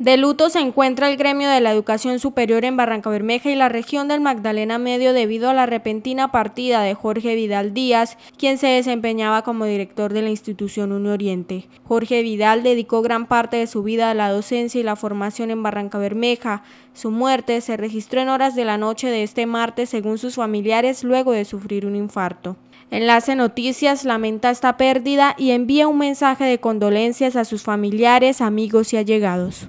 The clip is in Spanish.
De luto se encuentra el gremio de la educación superior en Barranca Bermeja y la región del Magdalena Medio debido a la repentina partida de Jorge Vidal Díaz, quien se desempeñaba como director de la institución Unioriente. Oriente. Jorge Vidal dedicó gran parte de su vida a la docencia y la formación en Barranca Bermeja. Su muerte se registró en horas de la noche de este martes según sus familiares luego de sufrir un infarto. Enlace Noticias lamenta esta pérdida y envía un mensaje de condolencias a sus familiares, amigos y allegados.